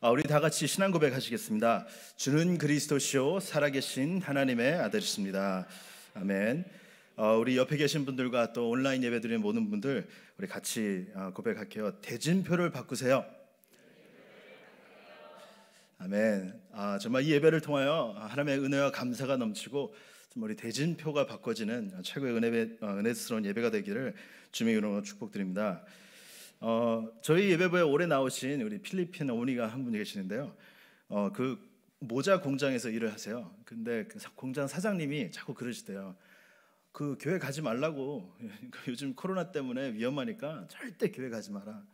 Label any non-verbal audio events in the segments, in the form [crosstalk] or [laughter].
아, 우리 다 같이 신앙 고백하시겠습니다. 주는 그리스도시요 살아계신 하나님의 아들이십니다. 아멘. 아, 우리 옆에 계신 분들과 또 온라인 예배드리는 모든 분들 우리 같이 아, 고백할게요. 대진표를 바꾸세요. 아멘. 아, 정말 이 예배를 통하여 하나님의 은혜와 감사가 넘치고 우리 대진표가 바꿔지는 최고의 은혜, 은혜스러운 예배가 되기를 주님의 이름으로 축복드립니다. 어, 저희 예배부에 올해 나오신 우리 필리핀 어머니가 한 분이 계시는데요. 어, 그 모자 공장에서 일을 하세요. 근데 그 공장 사장님이 자꾸 그러시대요. 그 교회 가지 말라고. [laughs] 그 요즘 코로나 때문에 위험하니까 절대 교회 가지 마라.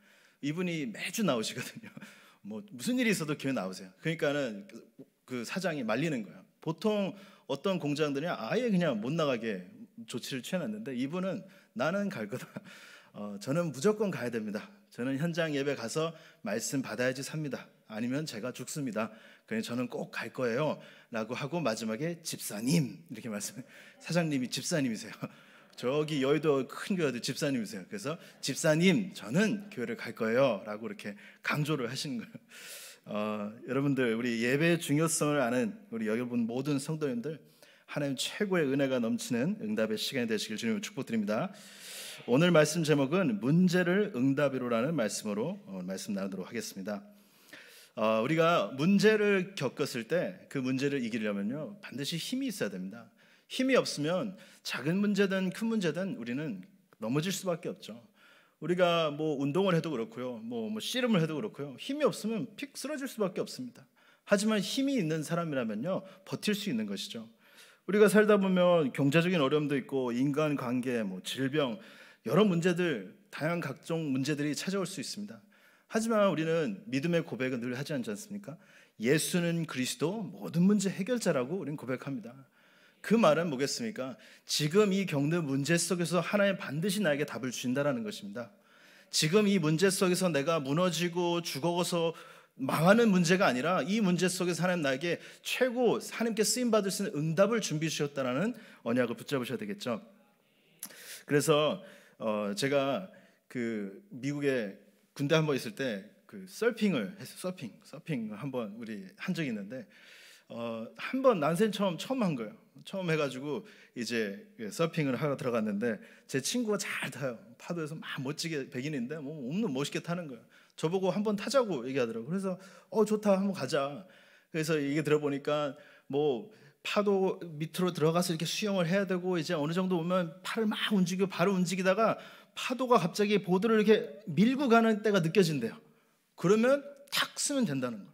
이분이 매주 나오시거든요. [laughs] 뭐 무슨 일이 있어도 교회 나오세요. 그러니까는 그, 그 사장이 말리는 거예요. 보통 어떤 공장들이 아예 그냥 못 나가게 조치를 취해놨는데 이분은 나는 갈 거다. [laughs] 어, 저는 무조건 가야 됩니다. 저는 현장 예배 가서 말씀 받아야지 삽니다. 아니면 제가 죽습니다. 그냥 저는 꼭 갈 거예요. 라고 하고 마지막에 집사님 이렇게 말씀 [laughs] 사장님이 집사님이세요. [laughs] 저기 여의도 큰 교회도 집사님이세요. 그래서 집사님 저는 교회를 갈 거예요. 라고 이렇게 강조를 하시는 거예요. 어, 여러분들 우리 예배의 중요성을 아는 우리 여러분 모든 성도님들 하나님 최고의 은혜가 넘치는 응답의 시간이 되시길 주님 축복드립니다. 오늘 말씀 제목은 문제를 응답이로라는 말씀으로 어, 말씀 나누도록 하겠습니다. 어, 우리가 문제를 겪었을 때 그 문제를 이기려면요 반드시 힘이 있어야 됩니다. 힘이 없으면 작은 문제든 큰 문제든 우리는 넘어질 수밖에 없죠. 우리가 뭐 운동을 해도 그렇고요, 뭐, 뭐 씨름을 해도 그렇고요, 힘이 없으면 픽 쓰러질 수밖에 없습니다. 하지만 힘이 있는 사람이라면요 버틸 수 있는 것이죠. 우리가 살다 보면 경제적인 어려움도 있고 인간 관계, 뭐 질병 여러 문제들, 다양한 각종 문제들이 찾아올 수 있습니다. 하지만 우리는 믿음의 고백은 늘 하지 않지 않습니까? 예수는 그리스도 모든 문제 해결자라고 우리는 고백합니다. 그 말은 뭐겠습니까? 지금 이 겪는 문제 속에서 하나님 반드시 나에게 답을 주신다라는 것입니다. 지금 이 문제 속에서 내가 무너지고 죽어서 망하는 문제가 아니라 이 문제 속에서 하나님 나에게 최고 하나님께 쓰임 받을 수 있는 응답을 준비해 셨다라는 언약을 붙잡으셔야 되겠죠. 그래서 어, 제가 그 미국에 군대 한번 있을 때그 서핑을 했어 서핑 서핑 한번 우리 한 적이 있는데 어, 한 번 난생 처음 처음 한 거예요. 처음 해가지고 이제 그 서핑을 하러 들어갔는데 제 친구가 잘 타요. 파도에서 막 멋지게 백인인데 뭐 없는 멋있게 타는 거예요. 저보고 한 번 타자고 얘기하더라고. 그래서 어 좋다 한번 가자. 그래서 이게 들어보니까 뭐 파도 밑으로 들어가서 이렇게 수영을 해야 되고 이제 어느 정도 오면 팔을 막 움직이고 발을 움직이다가 파도가 갑자기 보드를 이렇게 밀고 가는 때가 느껴진대요. 그러면 탁 쓰면 된다는 거예요.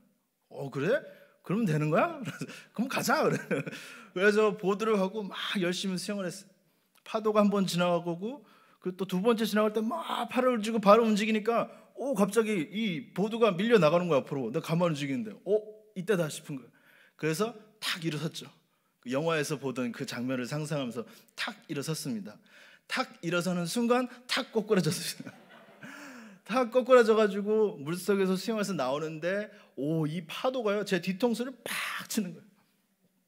어 그래? 그러면 되는 거야? [laughs] 그럼 가자 그래. [laughs] 그래서 보드를 하고 막 열심히 수영을 했어요. 파도가 한번 지나가고 그 또 두 번째 지나갈 때 막 팔을 움직이고 발을 움직이니까 오 어, 갑자기 이 보드가 밀려 나가는 거야 앞으로. 내가 가만 움직이는데 어 이때다 싶은 거예요 그래서 탁 일어섰죠. 그 영화에서 보던 그 장면을 상상하면서 탁 일어섰습니다. 탁 일어서는 순간 탁 꼬꾸라졌습니다. [laughs] 탁 꼬꾸라져가지고 물속에서 수영해서 나오는데 오 이 파도가요 제 뒤통수를 팍 치는 거예요.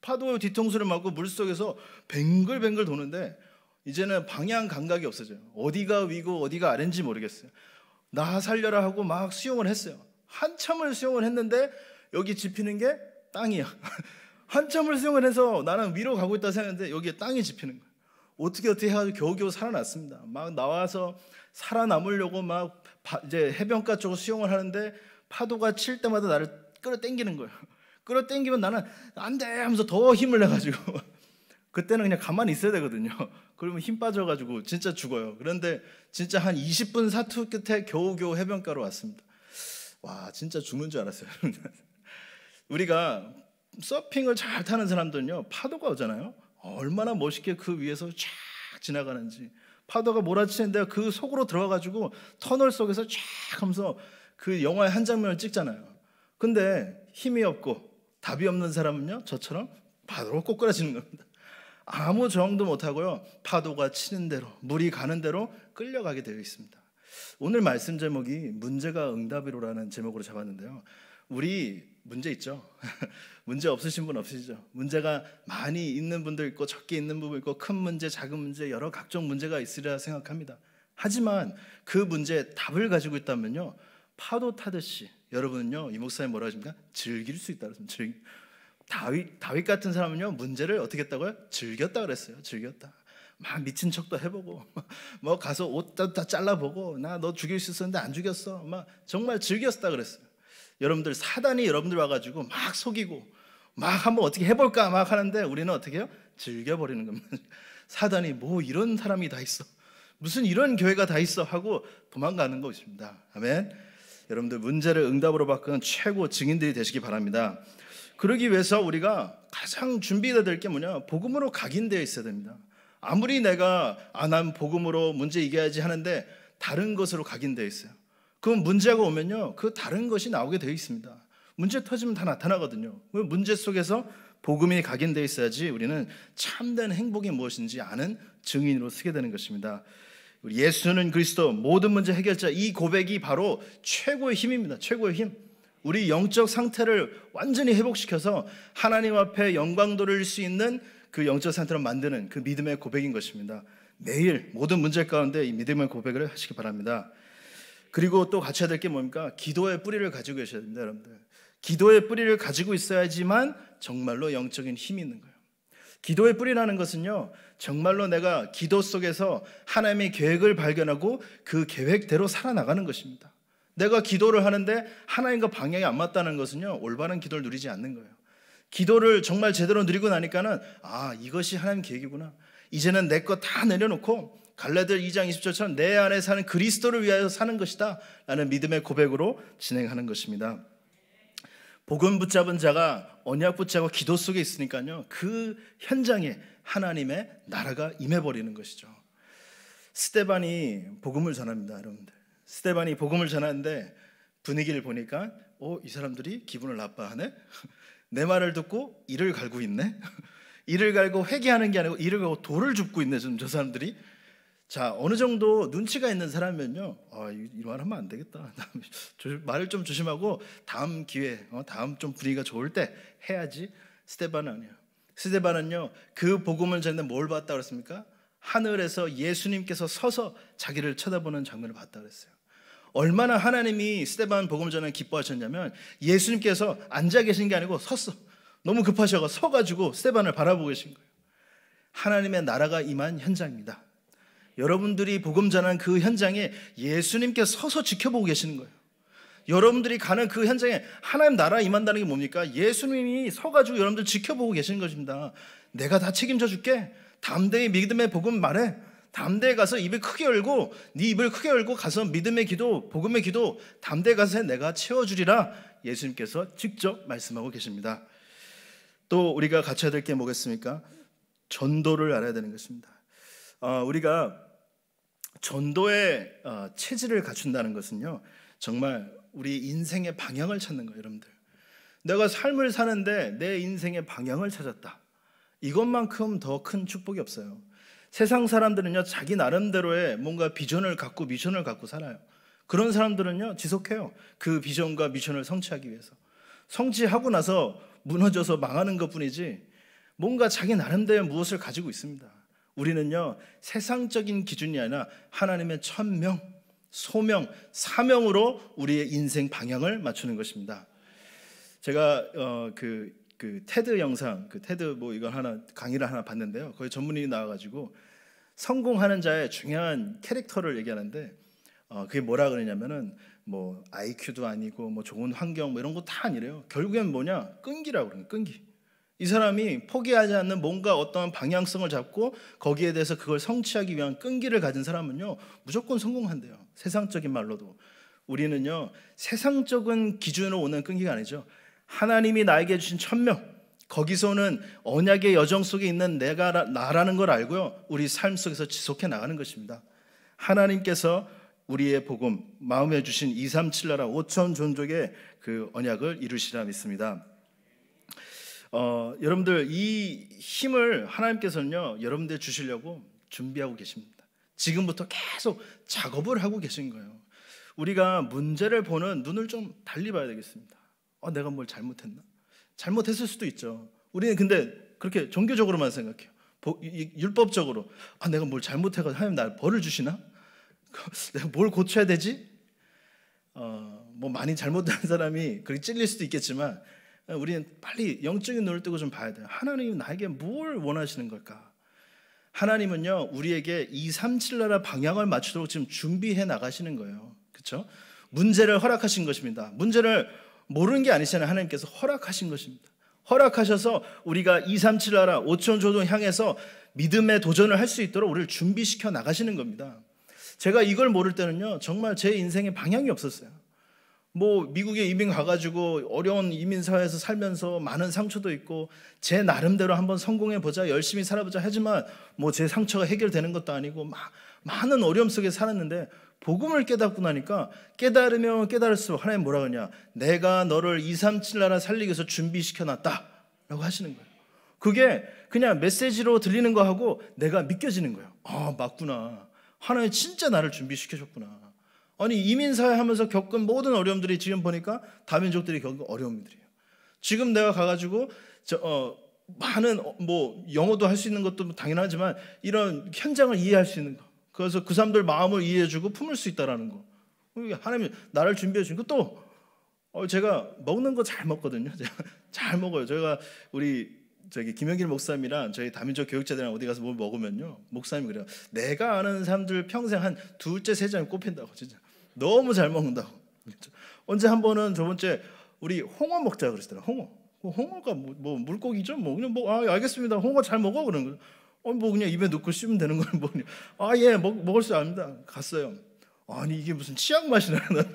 파도의 뒤통수를 맞고 물속에서 뱅글뱅글 도는데 이제는 방향 감각이 없어져요. 어디가 위고 어디가 아래인지 모르겠어요. 나 살려라 하고 막 수영을 했어요. 한참을 수영을 했는데 여기 집히는 게 땅이야. [laughs] 한참을 수영을 해서 나는 위로 가고 있다 생각했는데 여기에 땅이 집히는 거야 어떻게 어떻게 해가지고 겨우겨우 살아났습니다. 막 나와서 살아남으려고 막 이제 해변가 쪽으로 수영을 하는데 파도가 칠 때마다 나를 끌어당기는 거예요. 끌어당기면 나는 안 돼 하면서 더 힘을 내가지고 [laughs] 그때는 그냥 가만히 있어야 되거든요. 그러면 힘 빠져가지고 진짜 죽어요. 그런데 진짜 한 20분 사투 끝에 겨우겨우 해변가로 왔습니다. 와 진짜 죽는 줄 알았어요. 우리가 서핑을 잘 타는 사람들은요 파도가 오잖아요. 얼마나 멋있게 그 위에서 쫙 지나가는지 파도가 몰아치는데 그 속으로 들어가가지고 터널 속에서 쫙 하면서 그 영화의 한 장면을 찍잖아요. 근데 힘이 없고 답이 없는 사람은요 저처럼 파도로 꼬꾸라지는 겁니다. 아무 저항도 못하고요 파도가 치는 대로 물이 가는 대로 끌려가게 되어 있습니다. 오늘 말씀 제목이 문제가 응답이로라는 제목으로 잡았는데요. 우리 문제 있죠. [laughs] 문제 없으신 분 없으시죠. 문제가 많이 있는 분도 있고 적게 있는 부분 있고 큰 문제, 작은 문제, 여러 각종 문제가 있으리라 생각합니다. 하지만 그 문제에 답을 가지고 있다면요. 파도 타듯이 여러분은요. 이 목사님 뭐라 하십니까? 즐길 수 있다 그랬습니다. 즐... 다윗 다윗 같은 사람은요. 문제를 어떻게 했다고요? 즐겼다 그랬어요. 즐겼다. 막 미친 척도 해보고 [laughs] 뭐 가서 옷도다 잘라보고 나 너 죽일 수 있었는데 안 죽였어 막 정말 즐겼다 그랬어요 여러분들 사단이 여러분들 와가지고 막 속이고 막 한번 어떻게 해볼까 막 하는데 우리는 어떻게 해요? 즐겨버리는 겁니다. [laughs] 사단이 뭐 이런 사람이 다 있어. 무슨 이런 교회가 다 있어 하고 도망가는 것입니다. 아멘. 여러분들 문제를 응답으로 바꾸는 최고 증인들이 되시기 바랍니다. 그러기 위해서 우리가 가장 준비해야 될 게 뭐냐? 복음으로 각인되어 있어야 됩니다. 아무리 내가 안한 복음으로 문제 이겨야지 하는데 다른 것으로 각인되어 있어요. 그 문제가 오면요. 그 다른 것이 나오게 되어 있습니다. 문제 터지면 다 나타나거든요. 그 문제 속에서 복음이 각인되어 있어야지 우리는 참된 행복이 무엇인지 아는 증인으로 쓰게 되는 것입니다. 예수는 그리스도 모든 문제 해결자 이 고백이 바로 최고의 힘입니다. 최고의 힘. 우리 영적 상태를 완전히 회복시켜서 하나님 앞에 영광 돌릴 수 있는 그 영적 상태를 만드는 그 믿음의 고백인 것입니다. 매일 모든 문제 가운데 이 믿음의 고백을 하시기 바랍니다. 그리고 또 갖춰야 될 게 뭡니까? 기도의 뿌리를 가지고 계셔야 됩니다, 여러분들. 기도의 뿌리를 가지고 있어야지만 정말로 영적인 힘이 있는 거예요. 기도의 뿌리라는 것은요, 정말로 내가 기도 속에서 하나님의 계획을 발견하고 그 계획대로 살아나가는 것입니다. 내가 기도를 하는데 하나님과 방향이 안 맞다는 것은요, 올바른 기도를 누리지 않는 거예요. 기도를 정말 제대로 누리고 나니까는, 아, 이것이 하나님 계획이구나. 이제는 내 것 다 내려놓고 갈라들 2장 20절처럼 내 안에 사는 그리스도를 위하여 사는 것이다 라는 믿음의 고백으로 진행하는 것입니다. 복음 붙잡은 자가 언약 붙잡고 기도 속에 있으니까요. 그 현장에 하나님의 나라가 임해버리는 것이죠. 스테반이 복음을 전합니다, 여러분들. 스테반이 복음을 전하는데 분위기를 보니까 어, 이 사람들이 기분을 나빠하네. [laughs] 내 말을 듣고 이를 갈고 있네. [laughs] 이를 갈고 회개하는 게 아니고 이를 갈고 돌을 줍고 있네. 저 사람들이 자 어느 정도 눈치가 있는 사람은요 아, 이말 하면 안 되겠다 [laughs] 말을 좀 조심하고 다음 기회 어, 다음 좀 분위기가 좋을 때 해야지 스테반은 아니야 스테반은요 그 복음을 전했는데 뭘 봤다 그랬습니까 하늘에서 예수님께서 서서 자기를 쳐다보는 장면을 봤다 그랬어요 얼마나 하나님이 스테반 복음 전에 기뻐하셨냐면 예수님께서 앉아 계신 게 아니고 섰어 너무 급하셔서 서가지고 스테반을 바라보고 계신 거예요 하나님의 나라가 임한 현장입니다 여러분들이 복음 전하는 그 현장에 예수님께 서서 지켜보고 계시는 거예요. 여러분들이 가는 그 현장에 하나님 나라 임한다는 게 뭡니까? 예수님이 서가지고 여러분들 지켜보고 계시는 것입니다. 내가 다 책임져 줄게. 담대히 믿음의 복음 말해. 담대히 가서 입을 크게 열고 네 입을 크게 열고 가서 믿음의 기도, 복음의 기도 담대히 가서 내가 채워주리라 예수님께서 직접 말씀하고 계십니다. 또 우리가 갖춰야 될 게 뭐겠습니까? 전도를 알아야 되는 것입니다. 어, 우리가 전도의 어, 체질을 갖춘다는 것은요, 정말 우리 인생의 방향을 찾는 거예요, 여러분들. 내가 삶을 사는데 내 인생의 방향을 찾았다. 이것만큼 더 큰 축복이 없어요. 세상 사람들은요, 자기 나름대로의 뭔가 비전을 갖고 미션을 갖고 살아요. 그런 사람들은요, 지속해요. 그 비전과 미션을 성취하기 위해서. 성취하고 나서 무너져서 망하는 것 뿐이지, 뭔가 자기 나름대로 무엇을 가지고 있습니다. 우리는요 세상적인 기준이 아니라 하나님의 천명, 소명, 사명으로 우리의 인생 방향을 맞추는 것입니다. 제가 어, 그, 그 테드 영상, 그 테드 뭐 이거 하나 강의를 하나 봤는데요. 거기 전문인이 나와가지고 성공하는 자의 중요한 캐릭터를 얘기하는데 어, 그게 뭐라 그러냐면은 뭐 IQ도 아니고 뭐 좋은 환경 뭐 이런 거다 아니래요. 결국엔 뭐냐 끈기라고 그러는 끈기. 이 사람이 포기하지 않는 뭔가 어떤 방향성을 잡고 거기에 대해서 그걸 성취하기 위한 끈기를 가진 사람은요, 무조건 성공한대요. 세상적인 말로도. 우리는요, 세상적인 기준으로 오는 끈기가 아니죠. 하나님이 나에게 주신 천명, 거기서는 언약의 여정 속에 있는 내가 나라는 걸 알고요, 우리 삶 속에서 지속해 나가는 것입니다. 하나님께서 우리의 복음, 마음에 주신 237나라 5천 존족의 그 언약을 이루시라 믿습니다. 어, 여러분들 이 힘을 하나님께서는요 여러분들 주시려고 준비하고 계십니다. 지금부터 계속 작업을 하고 계신 거예요. 우리가 문제를 보는 눈을 좀 달리 봐야 되겠습니다. 어, 내가 뭘 잘못했나? 잘못했을 수도 있죠. 우리는 근데 그렇게 종교적으로만 생각해요. 보, 율법적으로 아 내가 뭘 잘못해가지고 하나님 날 벌을 주시나? [laughs] 내가 뭘 고쳐야 되지? 어, 뭐 많이 잘못된 사람이 그렇게 찔릴 수도 있겠지만 어, 우리는 빨리 영적인 눈을 뜨고 좀 봐야 돼요. 하나님은 나에게 뭘 원하시는 걸까? 하나님은요 우리에게 2, 3, 7 나라 방향을 맞추도록 지금 준비해 나가시는 거예요. 그렇죠? 문제를 허락하신 것입니다. 문제를 모르는 게 아니잖아요. 하나님께서 허락하신 것입니다. 허락하셔서 우리가 2, 3, 7 나라 5천 조도 향해서 믿음의 도전을 할 수 있도록 우리를 준비시켜 나가시는 겁니다. 제가 이걸 모를 때는요 정말 제 인생에 방향이 없었어요. 뭐 미국에 이민 가가지고 어려운 이민 사회에서 살면서 많은 상처도 있고 제 나름대로 한번 성공해 보자 열심히 살아보자 하지만 뭐 제 상처가 해결되는 것도 아니고 마, 많은 어려움 속에 살았는데 복음을 깨닫고 나니까 깨달으면 깨달을수록 하나님 뭐라 그러냐 내가 너를 2, 3, 7 나라 살리기 위해서 준비시켜 놨다라고 하시는 거예요. 그게 그냥 메시지로 들리는 거하고 내가 믿겨지는 거예요. 아 맞구나 하나님 진짜 나를 준비시켜줬구나. 아니 이민사회 하면서 겪은 모든 어려움들이 지금 보니까 다민족들이 겪은 어려움들이에요. 지금 내가 가가지고 저, 어, 많은 어, 뭐 영어도 할 수 있는 것도 당연하지만 이런 현장을 이해할 수 있는 거. 그래서 그 사람들 마음을 이해해주고 품을 수 있다라는 거. 하나님 나를 준비해 준거또 어, 제가 먹는 거 잘 먹거든요. 제가 [laughs] 잘 먹어요. 제가 우리 저기 김영길 목사님이랑 저희 다민족 교육자들이랑 어디 가서 뭘 먹으면요. 목사님 그래요. 내가 아는 사람들 평생 한 둘째 세 장이 꼽힌다고 진짜. 너무 잘 먹는다고. 그렇죠. 언제 한 번은 저번째 우리 홍어 먹자 그랬잖아 홍어. 뭐 홍어가 뭐, 뭐, 물고기죠? 뭐 그냥 뭐 아, 알겠습니다. 홍어 잘 먹어 그런 거. 어, 뭐 그냥 입에 넣고 씹으면 되는 거는 뭐냐. 아, 예, 먹, 먹을 수 압니다. 갔어요. 아니 이게 무슨 치약 맛이 나나 [laughs] 난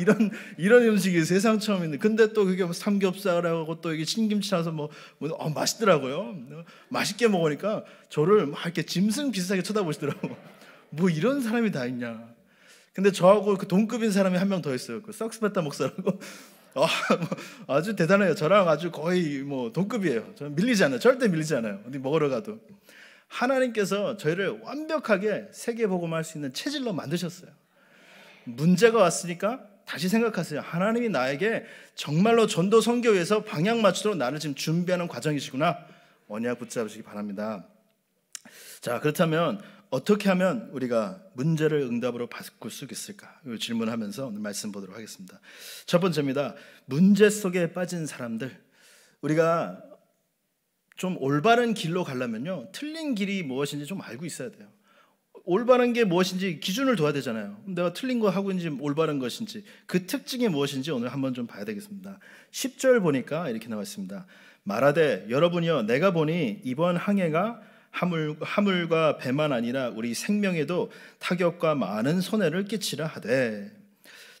이런 이런 음식이 세상 처음인데 근데 또 그게 뭐 삼겹살하고 또 이게 신김치 나서 뭐, 뭐 어, 맛있더라고요 어, 맛있게 먹으니까 저를 막 이렇게 짐승 비슷하게 쳐다보시더라고 뭐 이런 사람이 다 있냐 근데 저하고 그 동급인 사람이 한 명 더 있어요. 그 석스베타 목사라고. 어, [laughs] 뭐 아주 대단해요. 저랑 아주 거의 뭐 동급이에요. 저는 밀리지 않아요. 절대 밀리지 않아요. 어디 먹으러 가도. 하나님께서 저희를 완벽하게 세계복음할 수 있는 체질로 만드셨어요. 문제가 왔으니까 다시 생각하세요. 하나님이 나에게 정말로 전도 선교에서 방향 맞추도록 나를 지금 준비하는 과정이시구나. 언약 붙잡으시기 바랍니다. 자, 그렇다면 어떻게 하면 우리가 문제를 응답으로 바꿀 수 있을까? 이 질문하면서 오늘 말씀 보도록 하겠습니다. 첫 번째입니다. 문제 속에 빠진 사람들. 우리가 좀 올바른 길로 가려면요. 틀린 길이 무엇인지 좀 알고 있어야 돼요. 올바른 게 무엇인지 기준을 둬야 되잖아요. 내가 틀린 거 하고 있는지 올바른 것인지 그 특징이 무엇인지 오늘 한번 좀 봐야 되겠습니다. 10절 보니까 이렇게 나와 있습니다. 말하되 여러분이요 내가 보니 이번 항해가 하물, 하물과 배만 아니라 우리 생명에도 타격과 많은 손해를 끼치라 하되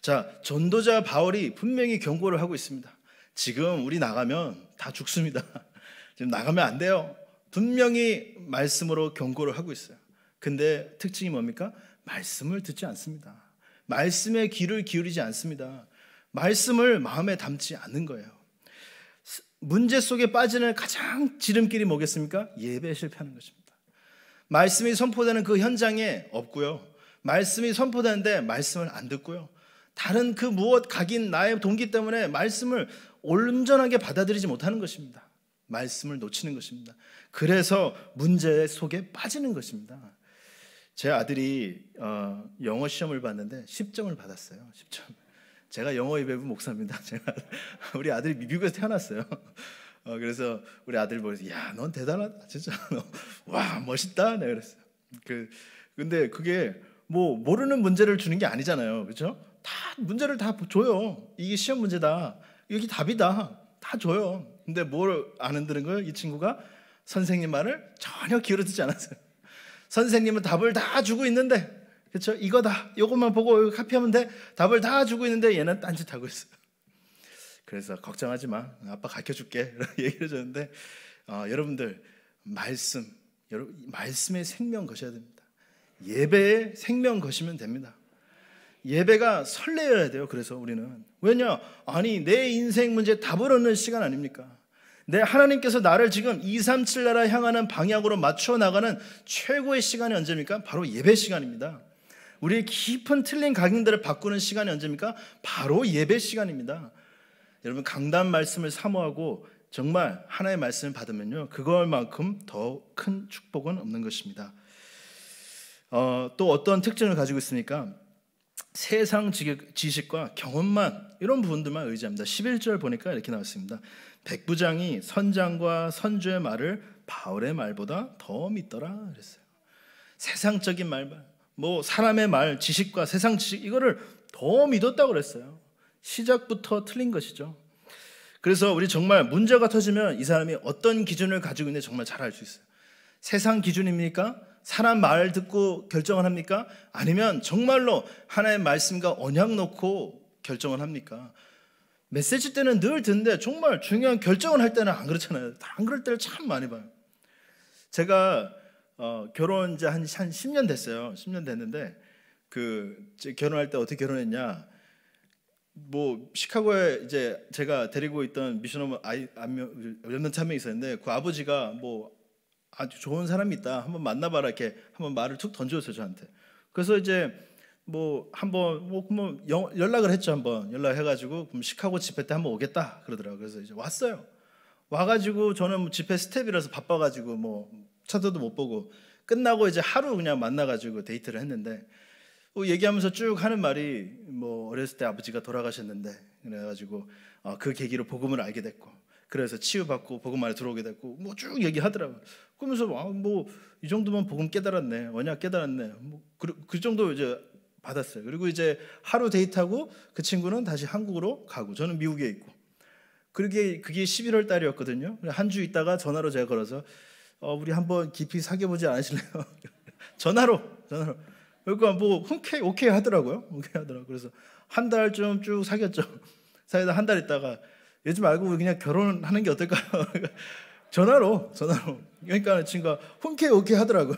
자 전도자 바울이 분명히 경고를 하고 있습니다. 지금 우리 나가면 다 죽습니다. [laughs] 지금 나가면 안 돼요. 분명히 말씀으로 경고를 하고 있어요. 근데 특징이 뭡니까? 말씀을 듣지 않습니다. 말씀에 귀를 기울이지 않습니다. 말씀을 마음에 담지 않는 거예요. 문제 속에 빠지는 가장 지름길이 뭐겠습니까? 예배 실패하는 것입니다. 말씀이 선포되는 그 현장에 없고요. 말씀이 선포되는데 말씀을 안 듣고요. 다른 그 무엇 각인 나의 동기 때문에 말씀을 온전하게 받아들이지 못하는 것입니다. 말씀을 놓치는 것입니다. 그래서 문제 속에 빠지는 것입니다. 제 아들이 어, 영어 시험을 봤는데 10점을 받았어요. 10점. 제가 영어 예배부 목사입니다. [laughs] 제가 우리 아들이 미국에서 태어났어요. [laughs] 어, 그래서 우리 아들 보면서 야, 넌 대단하다. 진짜 [laughs] 너, 와, 멋있다. 내가 그랬어요. 그 근데 그게 뭐 모르는 문제를 주는 게 아니잖아요. 그렇죠? 다 문제를 다 줘요. 이게 시험 문제다. 여기 답이다. 다 줘요. 근데 뭘 아는 드는 걸이 친구가 선생님 말을 전혀 기울어 듣지 않았어요. 선생님은 답을 다 주고 있는데 그렇죠? 이거다. 이것만 보고 카피하면 돼. 답을 다 주고 있는데 얘는 딴짓 하고 있어. 요 그래서 걱정하지 마. 아빠 가르쳐 줄게. [laughs] 얘기를 줬는데 어, 여러분들 말씀, 여러분 말씀의 생명 거셔야 됩니다. 예배의 생명 거시면 됩니다. 예배가 설레어야 돼요. 그래서 우리는 왜냐? 아니 내 인생 문제 답을 얻는 시간 아닙니까? 내 하나님께서 나를 지금 237 나라 향하는 방향으로 맞춰 나가는 최고의 시간이 언제입니까? 바로 예배 시간입니다. 우리의 깊은 틀린 각인들을 바꾸는 시간이 언제입니까? 바로 예배 시간입니다. 여러분 강단 말씀을 사모하고 정말 하나의 말씀을 받으면요 그걸만큼 더 큰 축복은 없는 것입니다. 어, 또 어떤 특징을 가지고 있습니까? 세상 지식과 경험만 이런 부분들만 의지합니다. 11절 보니까 이렇게 나왔습니다. 백부장이 선장과 선주의 말을 바울의 말보다 더 믿더라 그랬어요. 세상적인 말만 뭐 사람의 말, 지식과 세상 지식 이거를 더 믿었다고 그랬어요. 시작부터 틀린 것이죠. 그래서 우리 정말 문제가 터지면 이 사람이 어떤 기준을 가지고 있는지 정말 잘 알 수 있어요. 세상 기준입니까? 사람 말 듣고 결정을 합니까? 아니면 정말로 하나의 말씀과 언약 놓고 결정을 합니까? 메시지 때는 늘 듣는데 정말 중요한 결정을 할 때는 안 그렇잖아요. 안 그럴 때를 참 많이 봐요. 제가 어, 결혼한 지한 한 10년 됐어요. 10년 됐는데 그 결혼할 때 어떻게 결혼했냐? 뭐 시카고에 이제 제가 데리고 있던 미션홈 아이 몇명 참에 있었는데 그 아버지가 뭐 아주 좋은 사람이 있다 한번 만나봐라 이렇게 한번 말을 툭 던져줬어요 저한테 그래서 이제 뭐 한번 뭐그러 연락을 했죠 한번 연락해가지고 그럼 시카고 집회 때 한번 오겠다 그러더라고 요 그래서 이제 왔어요 와가지고 저는 뭐 집회 스텝이라서 바빠가지고 뭐 차다도못 보고 끝나고 이제 하루 그냥 만나가지고 데이트를 했는데 어, 얘기하면서 쭉 하는 말이 뭐 어렸을 때 아버지가 돌아가셨는데 그래가지고 어, 그 계기로 복음을 알게 됐고 그래서 치유받고 복음 안에 들어오게 됐고 뭐 쭉 얘기하더라고. 그러면서 아, 뭐이 정도면 복음 깨달았네, 언약 깨달았네. 뭐그 그 정도 이제 받았어요. 그리고 이제 하루 데이트하고 그 친구는 다시 한국으로 가고 저는 미국에 있고. 그게 그게 11월 달이었거든요. 한 주 있다가 전화로 제가 걸어서 어, 우리 한번 깊이 사귀어보지 않으실래요? [laughs] 전화로, 전화로. 그러니까 뭐 흔쾌히 오케이 하더라고요. 오케이 하더라고. 그래서 한 달쯤 쭉 사귀었죠. [laughs] 사귀다 한 달 있다가 요즘 말고 그냥 결혼하는 게 어떨까요? [laughs] 전화로, 전화로. 그러니까 친구가 흔쾌히 오케이 하더라고요.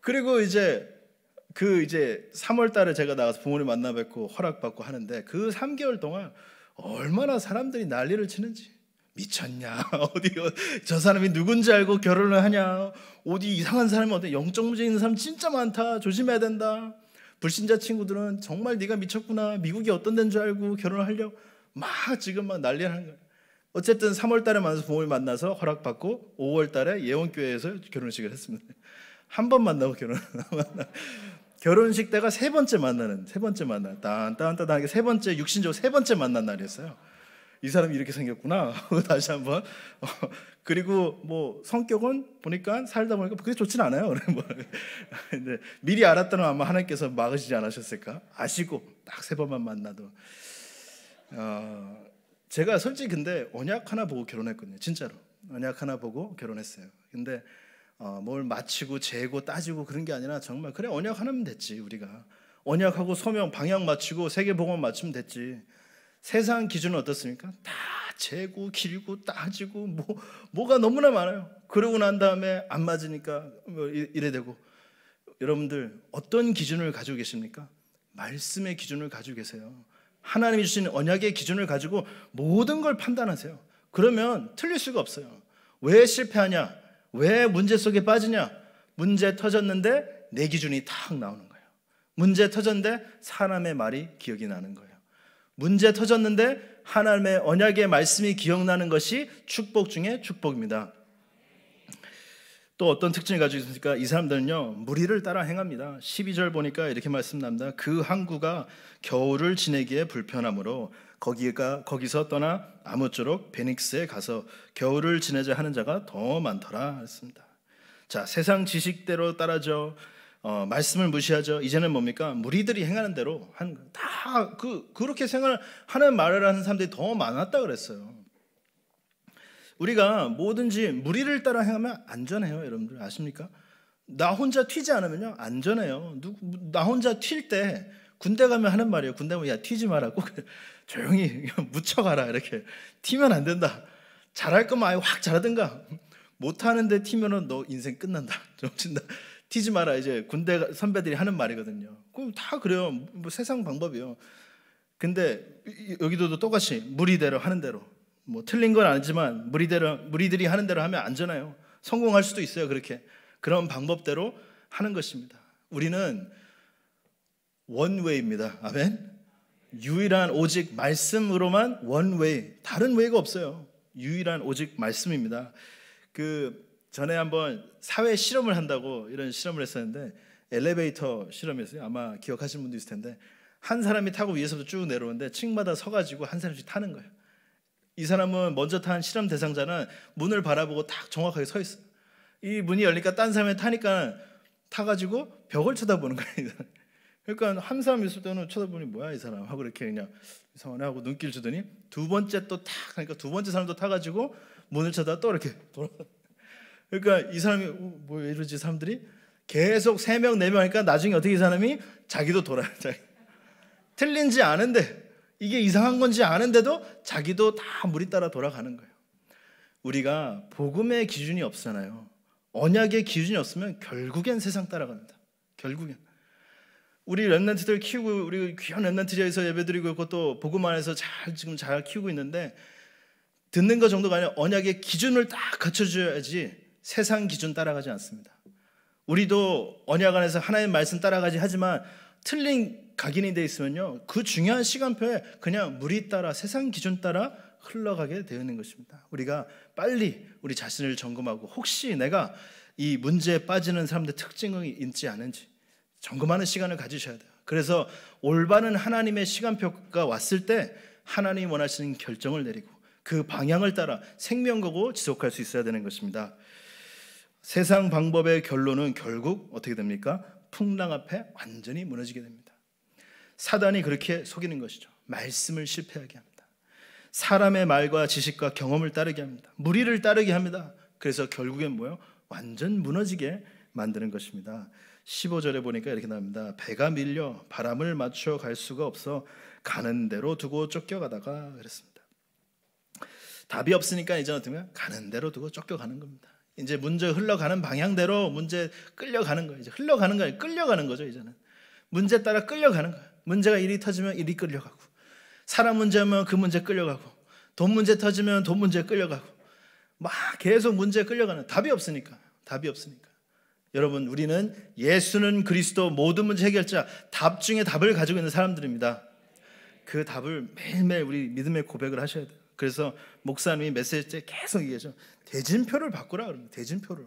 그리고 이제 그 이제 3월 달에 제가 나가서 부모님 만나 뵙고 허락받고 하는데 그 3개월 동안 얼마나 사람들이 난리를 치는지 미쳤냐? [laughs] 어디 어, 저 사람이 누군지 알고 결혼을 하냐? 어디 이상한 사람이 어디 영적 문제 있는 사람 진짜 많다. 조심해야 된다. 불신자 친구들은 정말 네가 미쳤구나. 미국이 어떤 데인 줄 알고 결혼을 하려고 막 지금 막 난리 하는 거야. 어쨌든 3월 달에 만나서 부모님 만나서 허락받고 5월 달에 예원교회에서 결혼식을 했습니다. 한 번 만나고 결혼 [laughs] 결혼식 때가 세 번째 만나는 세 번째 만나 딴딴딴 이게 세 번째 육신적으로 세 번째 만난 날이었어요. 이 사람이 이렇게 생겼구나 [laughs] 다시 한번 어, 그리고 뭐 성격은 보니까 살다 보니까 그게 좋진 않아요. [laughs] 뭐. 근데 미리 알았다면 아마 하나님께서 막으시지 않으셨을까? 아시고 딱 세 번만 만나도 어, 제가 솔직히 근데 언약 하나 보고 결혼했거든요. 진짜로 언약 하나 보고 결혼했어요. 근데 어, 뭘 맞추고 재고 따지고 그런 게 아니라 정말 그래 언약 하나면 됐지 우리가 언약하고 소명 방향 맞추고 세계 보고만 맞추면 됐지. 세상 기준은 어떻습니까? 다 재고 길고 따지고 뭐 뭐가 너무나 많아요. 그러고 난 다음에 안 맞으니까 뭐 이래 되고 여러분들 어떤 기준을 가지고 계십니까? 말씀의 기준을 가지고 계세요. 하나님이 주신 언약의 기준을 가지고 모든 걸 판단하세요. 그러면 틀릴 수가 없어요. 왜 실패하냐? 왜 문제 속에 빠지냐? 문제 터졌는데 내 기준이 탁 나오는 거예요. 문제 터졌는데 사람의 말이 기억이 나는 거예요. 문제 터졌는데 하나님의 언약의 말씀이 기억나는 것이 축복 중에 축복입니다. 또 어떤 특징을 가지고 있습니까? 이 사람들은요, 무리를 따라 행합니다. 12절 보니까 이렇게 말씀납니다. 그 항구가 겨울을 지내기에 불편함으로 거기가 거기서 떠나 아무쪼록 베닉스에 가서 겨울을 지내자 하는 자가 더 많더라 했습니다. 자, 세상 지식대로 따라져 어, 말씀을 무시하죠. 이제는 뭡니까? 무리들이 행하는 대로 한 다 그 그렇게 생활하는 말을 하는 사람들이 더 많았다 그랬어요. 우리가 뭐든지 무리를 따라 행하면 안전해요, 여러분들 아십니까? 나 혼자 튀지 않으면요 안전해요. 누구 나 혼자 튈 때 군대 가면 하는 말이에요. 군대 가면 야 튀지 말라고 [laughs] 조용히 [laughs] 묻혀가라 이렇게 튀면 안 된다. 잘할 거면 아예 확 잘하든가 못하는데 튀면은 너 인생 끝난다. [laughs] 정신다. 튀지 마라 이제 군대 선배들이 하는 말이거든요. 그럼 다 그래요. 뭐 세상 방법이요. 근데 여기도 똑같이 무리대로 하는 대로 뭐 틀린 건 아니지만 무리대로 무리들이 하는 대로 하면 안 되나요? 성공할 수도 있어요. 그렇게 그런 방법대로 하는 것입니다. 우리는 원웨이입니다. 아멘. 유일한 오직 말씀으로만 원웨이 다른 웨이가 없어요. 유일한 오직 말씀입니다. 그 전에 한번 사회 실험을 한다고 이런 실험을 했었는데 엘리베이터 실험이었어요. 아마 기억하시는 분도 있을 텐데 한 사람이 타고 위에서부터 쭉 내려오는데 층마다 서가지고 한 사람씩 타는 거예요. 이 사람은 먼저 탄 실험 대상자는 문을 바라보고 딱 정확하게 서 있어. 이 문이 열리니까 딴 사람이 타니까 타가지고 벽을 쳐다보는 거예요. 그러니까 한 사람 있을 때는 쳐다보니 뭐야 이 사람 하고 이렇게 그냥 이상하네 하고 눈길 주더니 두 번째 또탁 하니까 두 번째 사람도 타가지고 문을 쳐다 또 이렇게 돌아. 가 그러니까 이 사람이 뭐 이러지 사람들이 계속 세 명 네명 네 하니까 나중에 어떻게 이 사람이 자기도 돌아요. [laughs] 자기. 틀린지 아는데 이게 이상한 건지 아는데도 자기도 다 물이 따라 돌아가는 거예요. 우리가 복음의 기준이 없잖아요. 언약의 기준이 없으면 결국엔 세상 따라갑니다. 결국엔. 우리 랩런트들 키우고 우리 귀한 랩런트지에서 예배드리고 그것도 복음 안에서 잘 지금 잘 키우고 있는데 듣는 것 정도가 아니라 언약의 기준을 딱 갖춰줘야지 세상 기준 따라가지 않습니다. 우리도 언약 안에서 하나님 말씀 따라가지 하지만 틀린 각인이 돼 있으면요. 그 중요한 시간표에 그냥 물이 따라 세상 기준 따라 흘러가게 되는 것입니다. 우리가 빨리 우리 자신을 점검하고 혹시 내가 이 문제에 빠지는 사람들 특징이 있지 않은지 점검하는 시간을 가지셔야 돼요. 그래서 올바른 하나님의 시간표가 왔을 때 하나님 원하시는 결정을 내리고 그 방향을 따라 생명거고 지속할 수 있어야 되는 것입니다. 세상 방법의 결론은 결국 어떻게 됩니까? 풍랑 앞에 완전히 무너지게 됩니다. 사단이 그렇게 속이는 것이죠. 말씀을 실패하게 합니다. 사람의 말과 지식과 경험을 따르게 합니다. 무리를 따르게 합니다. 그래서 결국엔 뭐요? 완전 무너지게 만드는 것입니다. 15절에 보니까 이렇게 나옵니다. 배가 밀려 바람을 맞춰 갈 수가 없어 가는 대로 두고 쫓겨가다가 그랬습니다. 답이 없으니까 이제 어떻게 가는 대로 두고 쫓겨가는 겁니다. 이제 문제 흘러가는 방향대로 문제 끌려가는 거예요. 이제 흘러가는 거예요. 끌려가는 거죠, 이제는. 문제 따라 끌려가는 거예요. 문제가 일이 터지면 일이 끌려가고 사람 문제면 그 문제 끌려가고 돈 문제 터지면 돈 문제 끌려가고 막 계속 문제 끌려가는 답이 없으니까. 답이 없으니까. 여러분, 우리는 예수는 그리스도 모든 문제 해결자, 답 중에 답을 가지고 있는 사람들입니다. 그 답을 매일매일 우리 믿음의 고백을 하셔야 돼요. 그래서 목사님이 메시지 에 계속 얘기하죠. 대진표를 바꾸라 그러면 대진표를.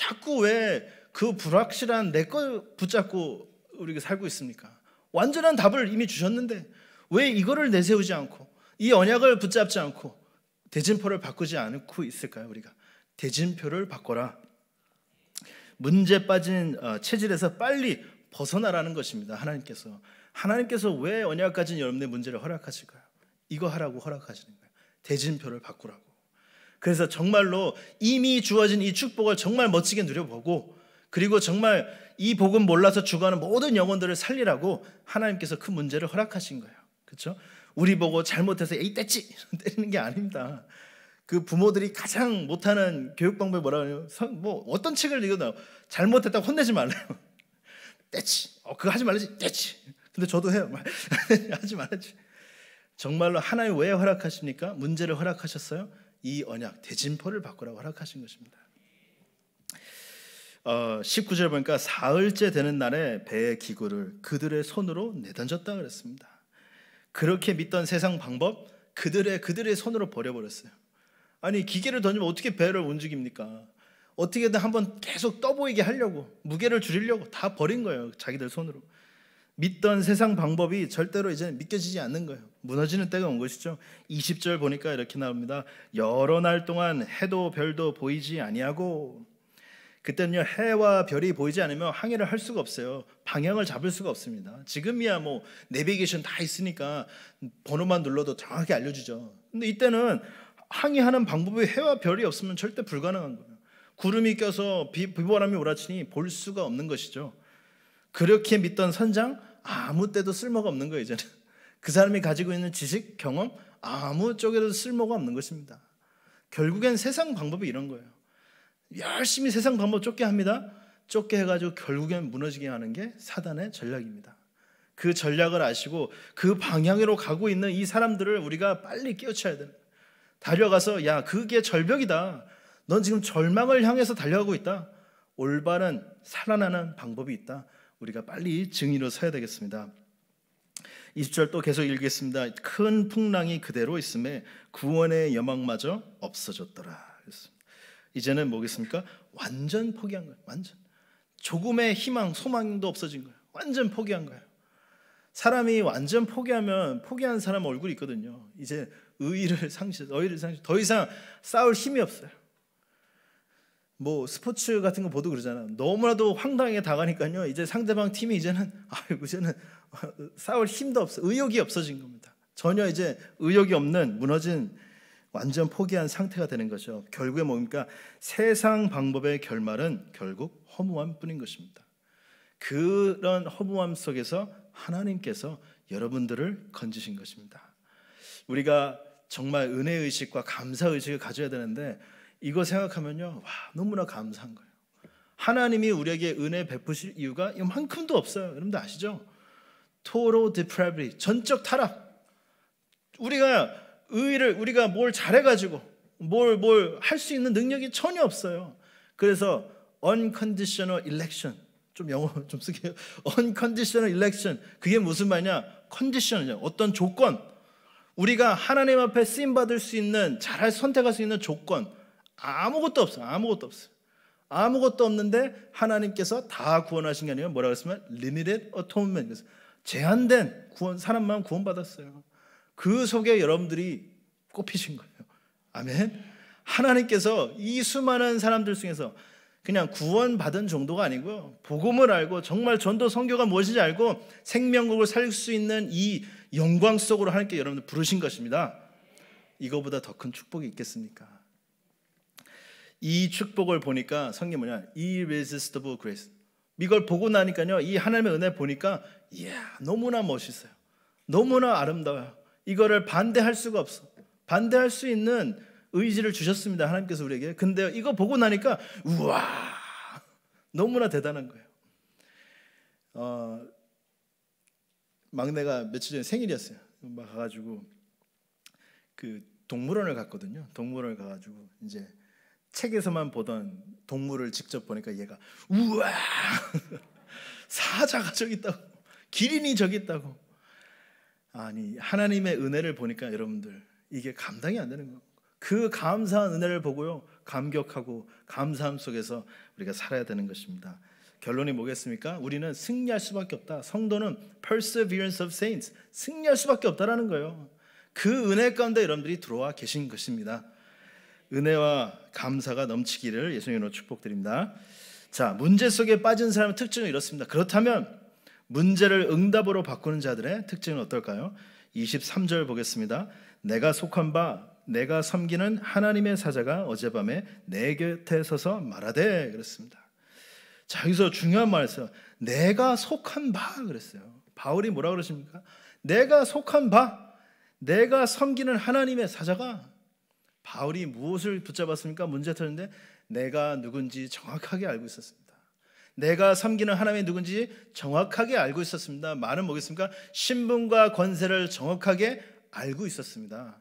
자꾸 왜 그 불확실한 내 걸 붙잡고 우리가 살고 있습니까? 완전한 답을 이미 주셨는데 왜 이거를 내세우지 않고 이 언약을 붙잡지 않고 대진표를 바꾸지 않고 있을까요, 우리가? 대진표를 바꿔라. 문제 빠진 어, 체질에서 빨리 벗어나라는 것입니다. 하나님께서 하나님께서 왜 언약까지 여러분의 문제를 허락하실까요? 이거 하라고 허락하시는 거예요. 대진표를 바꾸라고. 그래서 정말로 이미 주어진 이 축복을 정말 멋지게 누려보고 그리고 정말 이 복음 몰라서 죽어가는 모든 영혼들을 살리라고 하나님께서 그 문제를 허락하신 거예요. 그렇죠? 우리 보고 잘못해서 에이 뗐지 [laughs] 때리는 게 아닙니다. 그 부모들이 가장 못하는 교육 방법이 뭐라고요? 뭐 어떤 책을 읽어도 잘못했다 혼내지 말래요. 떼치. [laughs] 어 그거 하지 말지. 떼치. 근데 저도 해요. [laughs] 하지 말지. 정말로 하나님 왜 허락하십니까? 문제를 허락하셨어요? 이 언약 대진포를 바꾸라고 허락하신 것입니다. 어, 19절 보니까 사흘째 되는 날에 배의 기구를 그들의 손으로 내던졌다 그랬습니다. 그렇게 믿던 세상 방법 그들의 그들의 손으로 버려버렸어요. 아니 기계를 던지면 어떻게 배를 움직입니까? 어떻게든 한번 계속 떠보이게 하려고 무게를 줄이려고 다 버린 거예요 자기들 손으로. 믿던 세상 방법이 절대로 이제 믿겨지지 않는 거예요. 무너지는 때가 온 것이죠. 20절 보니까 이렇게 나옵니다. 여러 날 동안 해도 별도 보이지 아니하고 그때는요 해와 별이 보이지 않으면 항해를 할 수가 없어요. 방향을 잡을 수가 없습니다. 지금이야 뭐 내비게이션 다 있으니까 번호만 눌러도 정확히 알려주죠. 근데 이때는 항해하는 방법이 해와 별이 없으면 절대 불가능한 거예요. 구름이 껴서 비, 비바람이 몰아치니 볼 수가 없는 것이죠. 그렇게 믿던 선장 아무 때도 쓸모가 없는 거예요, 이제는. [laughs] 그 사람이 가지고 있는 지식, 경험 아무 쪽에도 쓸모가 없는 것입니다. 결국엔 세상 방법이 이런 거예요. 열심히 세상 방법 쫓게 합니다. 쫓게 해가지고 결국엔 무너지게 하는 게 사단의 전략입니다. 그 전략을 아시고 그 방향으로 가고 있는 이 사람들을 우리가 빨리 깨우쳐야 됩니다. 달려가서 야 그게 절벽이다. 넌 지금 절망을 향해서 달려가고 있다. 올바른 살아나는 방법이 있다. 우리가 빨리 증인으로 서야 되겠습니다. 20절 또 계속 읽겠습니다. 큰 풍랑이 그대로 있음에 구원의 여망마저 없어졌더라. 이제는 뭐겠습니까? 완전 포기한 거예요. 완전. 조금의 희망, 소망도 없어진 거예요. 완전 포기한 거예요. 사람이 완전 포기하면 포기한 사람 얼굴이 있거든요. 이제 의의를 상실, 의의를 상실. 더 이상 싸울 힘이 없어요. 뭐 스포츠 같은 거 보도 그러잖아요. 너무나도 황당하게 당하니까요. 이제 상대방 팀이 이제는 [laughs] 아이고 이제는 [laughs] 싸울 힘도 없어. 의욕이 없어진 겁니다. 전혀 이제 의욕이 없는 무너진 완전 포기한 상태가 되는 거죠. 결국에 뭡니까? 세상 방법의 결말은 결국 허무함 뿐인 것입니다. 그런 허무함 속에서 하나님께서 여러분들을 건지신 것입니다. 우리가 정말 은혜 의식과 감사 의식을 가져야 되는데 이거 생각하면요, 와, 너무나 감사한 거예요. 하나님이 우리에게 은혜 베푸실 이유가 이만큼도 없어요. 여러분들 아시죠? 토로 디프라브리, 전적 타락. 우리가 의를 우리가 뭘 잘해가지고 뭘 뭘 할 수 있는 능력이 전혀 없어요. 그래서 unconditional election 좀 영어 [laughs] 좀 쓰게요. unconditional election 그게 무슨 말이냐? 컨디션이냐? 어떤 조건 우리가 하나님 앞에 쓰임 받을 수 있는 잘할 선택할 수 있는 조건 아무것도 없어. 아무것도 없어. 아무것도 없는데 하나님께서 다 구원하신 게 아니라 뭐라고 했으면 limited atonement. 서 제한된 구원 사람만 구원받았어요. 그 속에 여러분들이 꼽히신 거예요. 아멘. 하나님께서 이 수많은 사람들 중에서 그냥 구원받은 정도가 아니고요. 복음을 알고 정말 전도 성교가 무엇인지 알고 생명국을 살 수 있는 이 영광 속으로 하나님께 여러분들 부르신 것입니다. 이거보다 더 큰 축복이 있겠습니까? 이 축복을 보니까 성경 뭐냐? Irresistible grace. 이걸 보고 나니까요. 이 하나님의 은혜 보니까 이야, 너무나 멋있어요. 너무나 아름다워요. 이거를 반대할 수가 없어. 반대할 수 있는 의지를 주셨습니다. 하나님께서 우리에게. 근데 이거 보고 나니까 우와. 너무나 대단한 거예요. 어, 막내가 며칠 전에 생일이었어요. 막 가가지고 그 동물원을 갔거든요. 동물원을 가가지고 이제 책에서만 보던 동물을 직접 보니까 얘가 우와 [laughs] 사자가 저기 있다고 기린이 저기 있다고 아니 하나님의 은혜를 보니까 여러분들 이게 감당이 안 되는 거. 예요그 감사한 은혜를 보고요 감격하고 감사함 속에서 우리가 살아야 되는 것입니다. 결론이 뭐겠습니까? 우리는 승리할 수밖에 없다. 성도는 perseverance of saints 승리할 수밖에 없다라는 거예요. 그 은혜 가운데 여러분들이 들어와 계신 것입니다. 은혜와 감사가 넘치기를 예수님으로 축복드립니다. 자, 문제 속에 빠진 사람의 특징은 이렇습니다. 그렇다면 문제를 응답으로 바꾸는 자들의 특징은 어떨까요? 23절 보겠습니다. 내가 속한 바 내가 섬기는 하나님의 사자가 어젯밤에 내 곁에 서서 말하되 그랬습니다. 자, 여기서 중요한 말에서 내가 속한 바 그랬어요. 바울이 뭐라 그러십니까? 내가 속한 바 내가 섬기는 하나님의 사자가 바울이 무엇을 붙잡았습니까? 문제 터는데 내가 누군지 정확하게 알고 있었습니다. 내가 섬기는 하나님이 누군지 정확하게 알고 있었습니다. 말은 뭐겠습니까? 신분과 권세를 정확하게 알고 있었습니다.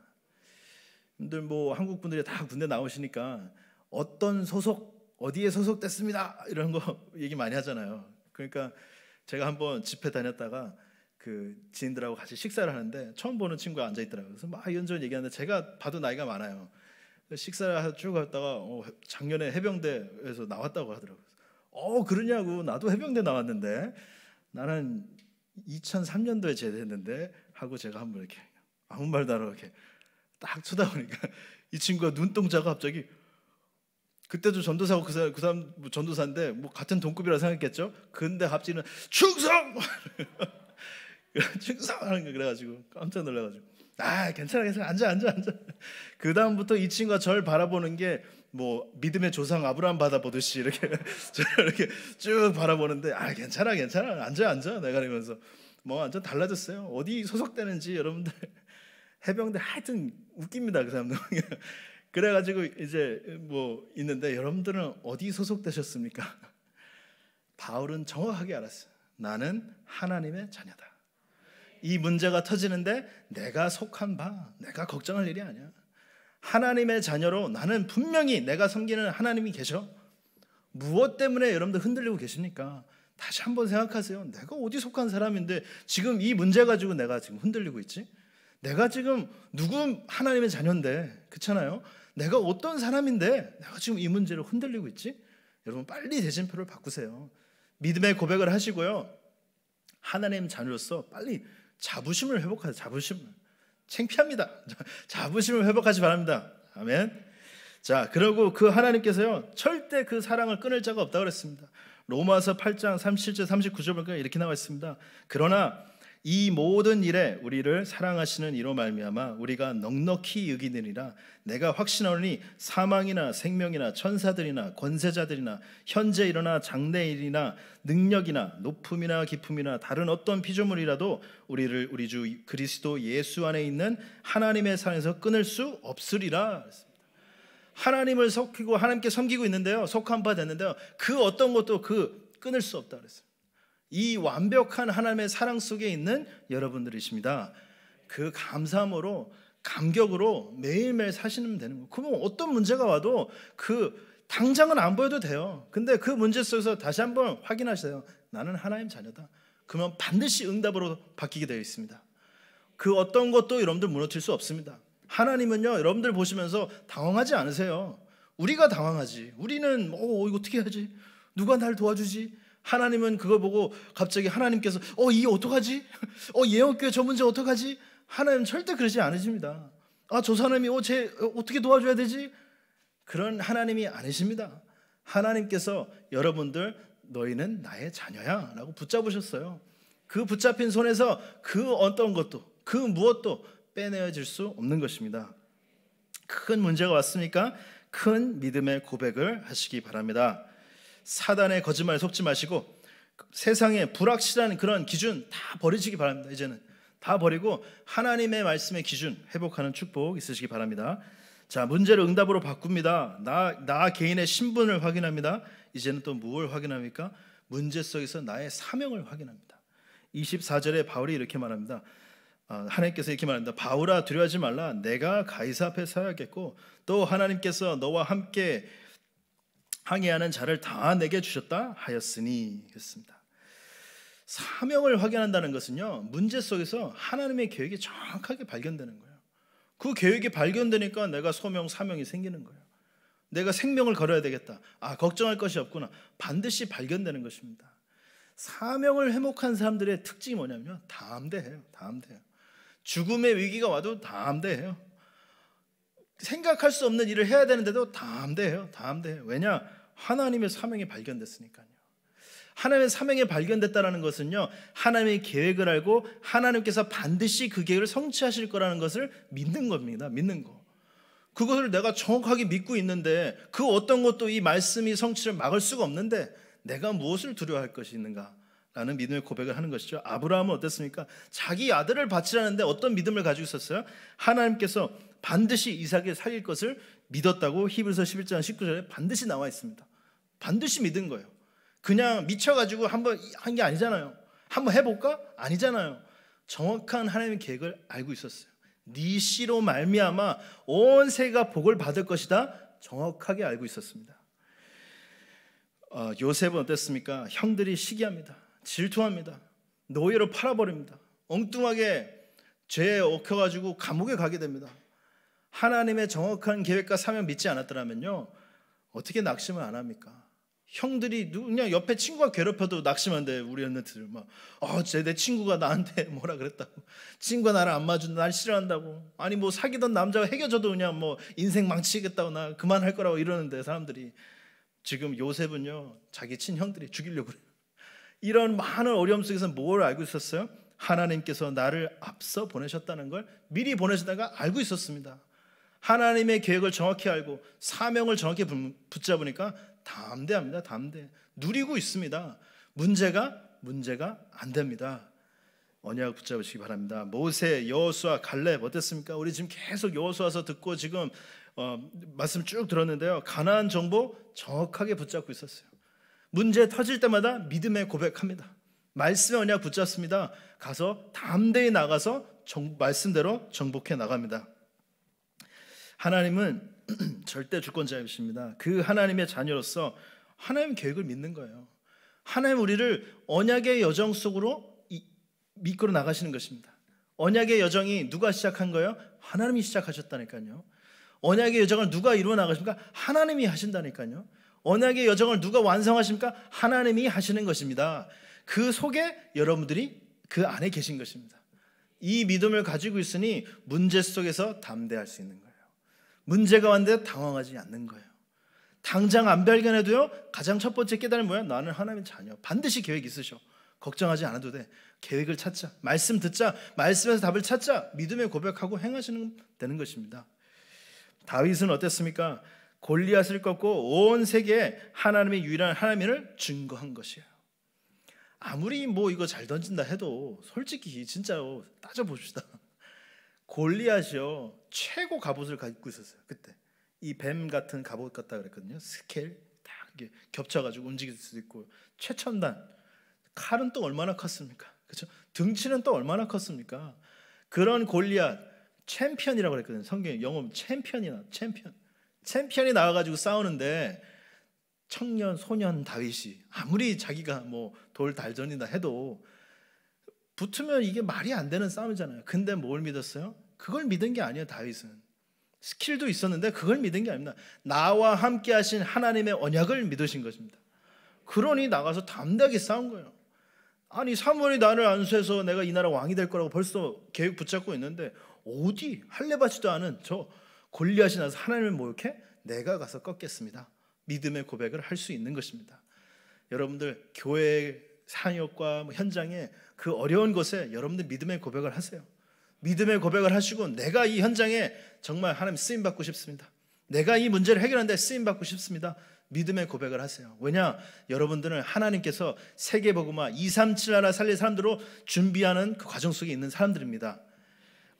분들 뭐 한국 분들이 다 군대 나오시니까 어떤 소속 어디에 소속됐습니다 이런 거 [laughs] 얘기 많이 하잖아요. 그러니까 제가 한번 집회 다녔다가 그 지인들하고 같이 식사를 하는데 처음 보는 친구가 앉아 있더라고요. 그래서 막 이런저런 얘기하는데 제가 봐도 나이가 많아요. 식사를 쭉 하다가 어, 작년에 해병대에서 나왔다고 하더라고요. 어 그러냐고 나도 해병대 나왔는데 나는 2003년도에 제대했는데 하고 제가 한번 이렇게 아무 말도 안 하고 이렇게 딱 쳐다보니까 [laughs] 이 친구가 눈동자가 갑자기 그때도 전도사고 그 사람, 그 사람 전도사인데 뭐 같은 동급이라 생각했겠죠. 근데 갑자기는 충성 [laughs] [laughs] 충성하는 거 그래가지고 깜짝 놀라가지고 아 괜찮아 괜찮아 앉아 앉아 앉아 [laughs] 그 다음부터 이 친구가 절 바라보는 게 뭐 믿음의 조상 아브라함 받아보듯이 이렇게 [laughs] 이렇게 쭉 바라보는데 아 괜찮아 괜찮아 앉아 앉아 내가 이러면서 뭐 완전 달라졌어요 어디 소속되는지 여러분들 해병대 하여튼 웃깁니다 그 사람들 그래가지고 이제 뭐 있는데 여러분들은 어디 소속되셨습니까? 바울은 정확하게 알았어요. 나는 하나님의 자녀다. 이 문제가 터지는데 내가 속한 바, 내가 걱정할 일이 아니야. 하나님의 자녀로 나는 분명히 내가 섬기는 하나님이 계셔. 무엇 때문에 여러분들 흔들리고 계십니까? 다시 한번 생각하세요. 내가 어디 속한 사람인데 지금 이 문제 가지고 내가 지금 흔들리고 있지? 내가 지금 누구 하나님의 자녀인데 그렇잖아요. 내가 어떤 사람인데 내가 지금 이문제를 흔들리고 있지? 여러분 빨리 대진표를 바꾸세요. 믿음의 고백을 하시고요. 하나님 자녀로서 빨리 자부심을 회복하세요. 자부심. 창피합니다. [laughs] 자부심을 회복하시 바랍니다. 아멘. 자, 그러고그 하나님께서요. 절대 그 사랑을 끊을 자가 없다고 그랬습니다. 로마서 8장 37절 39절 보니까 이렇게 나와 있습니다. 그러나 이 모든 일에 우리를 사랑하시는 이로 말미암아 우리가 넉넉히 여기느니라 내가 확신하노니 사망이나 생명이나 천사들이나 권세자들이나 현재 일어나 장래 일이나 능력이나 높음이나 기품이나 다른 어떤 피조물이라도 우리를 우리 주 그리스도 예수 안에 있는 하나님의 산에서 끊을 수 없으리라 하나님을 섞이고 하나님께 섬기고 있는데요 속한 바 됐는데요 그 어떤 것도 그 끊을 수 없다 그랬어요 이 완벽한 하나님의 사랑 속에 있는 여러분들이십니다. 그 감사함으로 감격으로 매일매일 사시면 되는 거예요. 그러면 어떤 문제가 와도 그 당장은 안 보여도 돼요. 근데 그 문제 속에서 다시 한번 확인하세요. 나는 하나님 자녀다. 그러면 반드시 응답으로 바뀌게 되어 있습니다. 그 어떤 것도 여러분들 무너뜨릴 수 없습니다. 하나님은요, 여러분들 보시면서 당황하지 않으세요. 우리가 당황하지. 우리는 뭐, 어, 이거 어떻게 하지? 누가 날 도와주지? 하나님은 그걸 보고 갑자기 하나님께서 어, 이 어떡하지? 어, 예언교회 저 문제 어떡하지? 하나님 절대 그러지 않으십니다. 아, 저 사람이 어, 제 어, 어떻게 도와줘야 되지? 그런 하나님이 아니십니다. 하나님께서 여러분들 너희는 나의 자녀야라고 붙잡으셨어요. 그 붙잡힌 손에서 그 어떤 것도 그 무엇도 빼내어질 수 없는 것입니다. 큰 문제가 왔으니까 큰 믿음의 고백을 하시기 바랍니다. 사단의 거짓말에 속지 마시고 세상의 불확실한 그런 기준 다 버리시기 바랍니다. 이제는 다 버리고 하나님의 말씀의 기준 회복하는 축복 있으시기 바랍니다. 자, 문제를 응답으로 바꿉니다. 나, 나 개인의 신분을 확인합니다. 이제는 또무 확인합니까? 문제 속에서 나의 사명을 확인합니다. 24절에 바울이 이렇게 말합니다. 아, 하나님께서 이렇게 말합니다. 바울아 두려워하지 말라. 내가 가이사 앞에 서야겠고 또 하나님께서 너와 함께 항해하는 자를 다 내게 주셨다 하였으니 그렇습니다. 사명을 확인한다는 것은요 문제 속에서 하나님의 계획이 정확하게 발견되는 거예요. 그 계획이 발견되니까 내가 소명 사명이 생기는 거예요. 내가 생명을 걸어야 되겠다. 아 걱정할 것이 없구나. 반드시 발견되는 것입니다. 사명을 회복한 사람들의 특징이 뭐냐면요 담대해요. 담대해요. 죽음의 위기가 와도 담대해요. 생각할 수 없는 일을 해야 되는데도 담대해요. 담대해요. 왜냐? 하나님의 사명이 발견됐으니까요. 하나님의 사명이 발견됐다라는 것은요. 하나님의 계획을 알고 하나님께서 반드시 그 계획을 성취하실 거라는 것을 믿는 겁니다. 믿는 거. 그것을 내가 정확하게 믿고 있는데 그 어떤 것도 이 말씀이 성취를 막을 수가 없는데 내가 무엇을 두려워할 것이 있는가? 라는 믿음의 고백을 하는 것이죠. 아브라함은 어땠습니까? 자기 아들을 바치라는데 어떤 믿음을 가지고 있었어요? 하나님께서 반드시 이삭을 살릴 것을 믿었다고 히브리서 11장 19절에 반드시 나와 있습니다. 반드시 믿은 거예요. 그냥 미쳐가지고 한번 한 게 아니잖아요. 한번 해볼까? 아니잖아요. 정확한 하나님의 계획을 알고 있었어요. 네 씨로 말미암아 온 세가 복을 받을 것이다. 정확하게 알고 있었습니다. 어, 요셉은 어땠습니까? 형들이 시기합니다. 질투합니다. 노예로 팔아버립니다. 엉뚱하게 죄에 얽혀가지고 감옥에 가게 됩니다. 하나님의 정확한 계획과 사명 믿지 않았더라면요. 어떻게 낙심을 안 합니까? 형들이 그냥 옆에 친구가 괴롭혀도 낙심한대 우리 언니들 막 어, 아, 쟤내 친구가 나한테 [laughs] 뭐라 그랬다고 친구가 나를 안 맞준다 날 싫어한다고 아니 뭐 사귀던 남자가 해겨져도 그냥 뭐 인생 망치겠다고 나 그만할 거라고 이러는데 사람들이 지금 요셉은요 자기 친형들이 죽이려고 그래요 이런 많은 어려움 속에서 뭘 알고 있었어요? 하나님께서 나를 앞서 보내셨다는 걸 미리 보내셨다가 알고 있었습니다 하나님의 계획을 정확히 알고 사명을 정확히 붙잡으니까 담대합니다. 담대. 누리고 있습니다. 문제가 문제가 안 됩니다. 언약 붙잡으시기 바랍니다. 모세, 여호수아, 갈렙 어땠습니까? 우리 지금 계속 여호수아서 듣고 지금 어, 말씀 쭉 들었는데요. 가나안 정보 정확하게 붙잡고 있었어요. 문제 터질 때마다 믿음의 고백합니다. 말씀의 언약 붙잡습니다. 가서 담대히 나가서 정, 말씀대로 정복해 나갑니다. 하나님은 [clears throat] 절대 주권자이십니다. 그 하나님의 자녀로서 하나님 계획을 믿는 거예요. 하나님 우리를 언약의 여정 속으로 미끌어 나가시는 것입니다. 언약의 여정이 누가 시작한 거예요? 하나님이 시작하셨다니까요. 언약의 여정을 누가 이루어 나가십니까? 하나님이 하신다니까요. 언약의 여정을 누가 완성하십니까? 하나님이 하시는 것입니다. 그 속에 여러분들이 그 안에 계신 것입니다. 이 믿음을 가지고 있으니 문제 속에서 담대할 수 있는 거 문제가 왔는데 당황하지 않는 거예요. 당장 안 발견해도요. 가장 첫 번째 깨달은 뭐야? 나는 하나님의 자녀. 반드시 계획 있으셔. 걱정하지 않아도 돼. 계획을 찾자. 말씀 듣자. 말씀에서 답을 찾자. 믿음에 고백하고 행하시는 되는 것입니다. 다윗은 어땠습니까? 골리앗을 꺾고 온 세계에 하나님의 유일한 하나님을 증거한 것이에요. 아무리 뭐 이거 잘 던진다 해도 솔직히 진짜 따져 봅시다. 골리앗이요 최고 갑옷을 갖고 있었어요 그때 이 뱀 같은 갑옷 같다 그랬거든요 스케일 딱 겹쳐가지고 움직일 수도 있고 최첨단 칼은 또 얼마나 컸습니까 그렇죠 등치는 또 얼마나 컸습니까 그런 골리앗 챔피언이라고 그랬거든요 성경 영어 챔피언이나 챔피언 챔피언이 나와가지고 싸우는데 청년 소년 다윗이 아무리 자기가 뭐돌 달전이다 해도 붙으면 이게 말이 안 되는 싸움이잖아요. 근데 뭘 믿었어요? 그걸 믿은 게 아니에요, 다윗은. 스킬도 있었는데 그걸 믿은 게 아닙니다. 나와 함께 하신 하나님의 언약을 믿으신 것입니다. 그러니 나가서 담대하게 싸운 거예요. 아니 사무엘이 나를 안수해서 내가 이 나라 왕이 될 거라고 벌써 계획 붙잡고 있는데 어디 할례받지도 않은 저권리하이 나서 하나님을 모욕해 내가 가서 꺾겠습니다. 믿음의 고백을 할 수 있는 것입니다. 여러분들 교회 상역과 뭐 현장에 그 어려운 것에 여러분들 믿음의 고백을 하세요. 믿음의 고백을 하시고 내가 이 현장에 정말 하나님 쓰임 받고 싶습니다. 내가 이 문제를 해결하는데 쓰임 받고 싶습니다. 믿음의 고백을 하세요. 왜냐? 여러분들은 하나님께서 세계 복음화 2, 3, 7 하나 살릴 사람들로 준비하는 그 과정 속에 있는 사람들입니다.